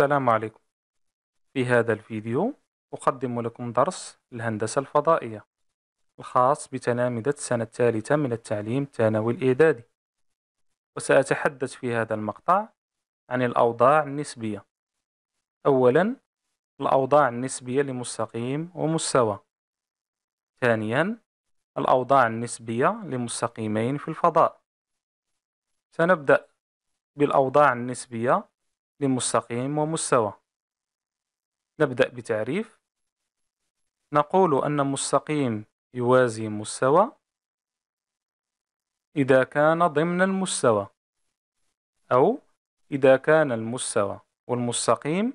السلام عليكم في هذا الفيديو أقدم لكم درس الهندسة الفضائية الخاص بتلامذة السنة الثالثة من التعليم الثانوي الإعدادي وسأتحدث في هذا المقطع عن الأوضاع النسبية أولا الأوضاع النسبية لمستقيم ومستوى ثانيا الأوضاع النسبية لمستقيمين في الفضاء سنبدأ بالأوضاع النسبية لمستقيم ومستوى نبدأ بتعريف نقول أن مستقيم يوازي مستوى إذا كان ضمن المستوى أو إذا كان المستوى والمستقيم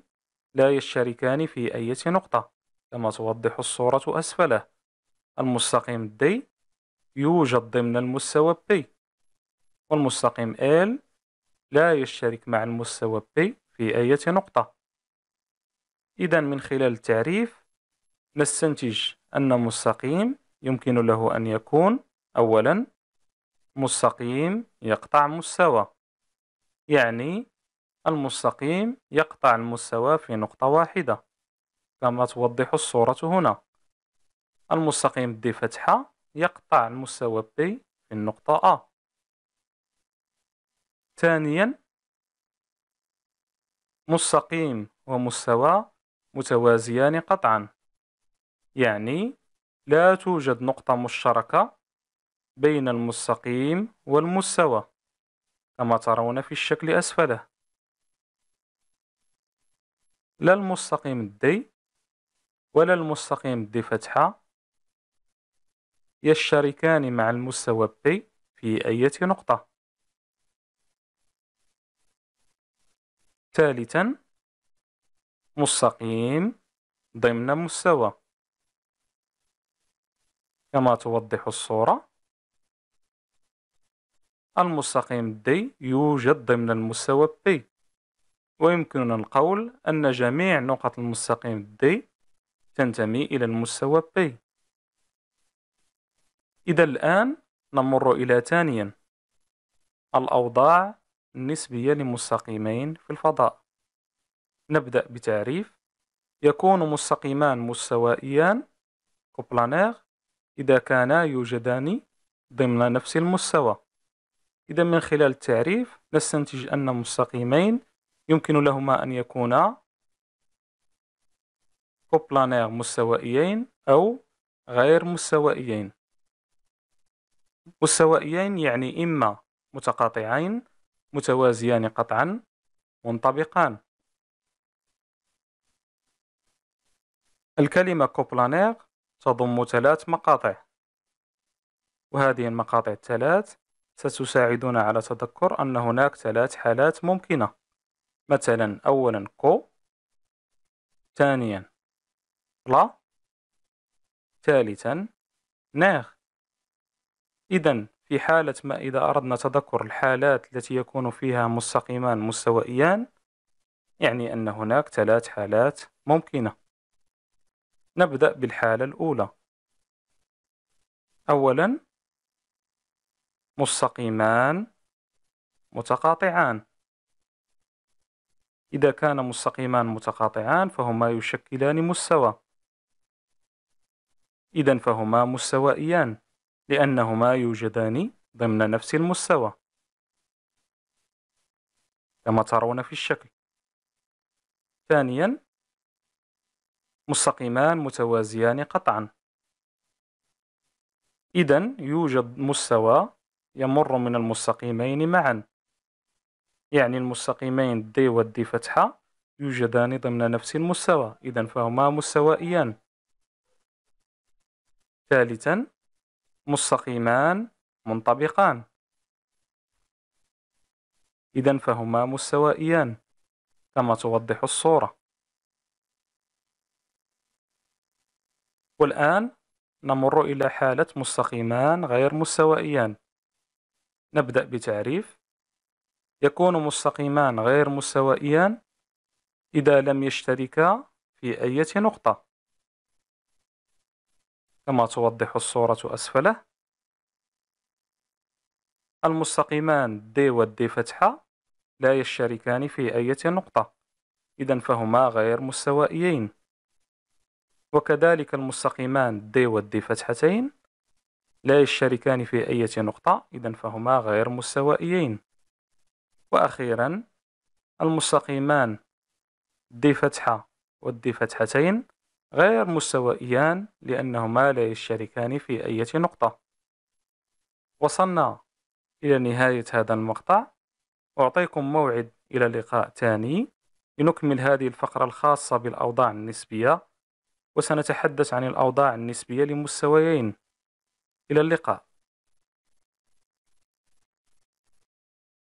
لا يشتركان في أي نقطة كما توضح الصورة أسفله المستقيم D يوجد ضمن المستوى P والمستقيم L لا يشترك مع المستوى P في أي نقطة إذا من خلال التعريف نستنتج أن مستقيم يمكن له أن يكون أولا مستقيم يقطع مستوى يعني المستقيم يقطع المستوى في نقطة واحدة كما توضح الصورة هنا المستقيم دي فتحة يقطع المستوى P في النقطة A ثانيا مستقيم ومستوى متوازيان قطعا يعني لا توجد نقطة مشتركة بين المستقيم والمستوى كما ترون في الشكل أسفله لا المستقيم الدي ولا المستقيم الدي فتحة يشتركان مع المستوى بي في أي نقطة ثالثا مستقيم ضمن مستوى كما توضح الصورة المستقيم D يوجد ضمن المستوى P ويمكننا القول أن جميع نقط المستقيم D تنتمي إلى المستوى P إذا الآن نمر إلى ثانيا الأوضاع النسبية لمستقيمين في الفضاء نبدأ بتعريف يكون مستقيمان مستوائيان كوبلانير إذا كانا يوجدان ضمن نفس المستوى إذا من خلال التعريف نستنتج أن مستقيمين يمكن لهما أن يكونا كوبلانير مستوائيين أو غير مستوائيين مستوائيين يعني إما متقاطعين متوازيان قطعا منطبقان الكلمة كوبلانير تضم ثلاث مقاطع وهذه المقاطع الثلاث ستساعدنا على تذكر أن هناك ثلاث حالات ممكنة مثلا أولا كو ثانيا لا ثالثا ناغ إذا في حالة ما إذا أردنا تذكر الحالات التي يكون فيها مستقيمان مستوائيان يعني أن هناك ثلاث حالات ممكنة نبدأ بالحالة الأولى أولا مستقيمان متقاطعان إذا كان مستقيمان متقاطعان فهما يشكلان مستوى إذا فهما مستوائيان لأنهما يوجدان ضمن نفس المستوى كما ترون في الشكل ثانيا مستقيمان متوازيان قطعا إذا يوجد مستوى يمر من المستقيمين معا يعني المستقيمين دي والدي فتحة يوجدان ضمن نفس المستوى إذا فهما مستوائيان ثالثا مستقيمان منطبقان إذا فهما مستوائيان كما توضح الصورة والآن نمر إلى حالة مستقيمان غير مستوائيان نبدأ بتعريف يكون مستقيمان غير مستوائيان إذا لم يشتركا في أي نقطة كما توضح الصورة أسفله المستقيمان دي و د فتحة لا يشتركان في أي نقطة إذا فهما غير مستوائيين وكذلك المستقيمان دي و د فتحتين لا يشتركان في أي نقطة إذا فهما غير مستوائيين وأخيرا المستقيمان دي فتحة والد فتحتين غير مستويان لأنهما لا يشتركان في أي نقطة وصلنا إلى نهاية هذا المقطع أعطيكم موعد إلى لقاء تاني لنكمل هذه الفقرة الخاصة بالأوضاع النسبية وسنتحدث عن الأوضاع النسبية لمستويين إلى اللقاء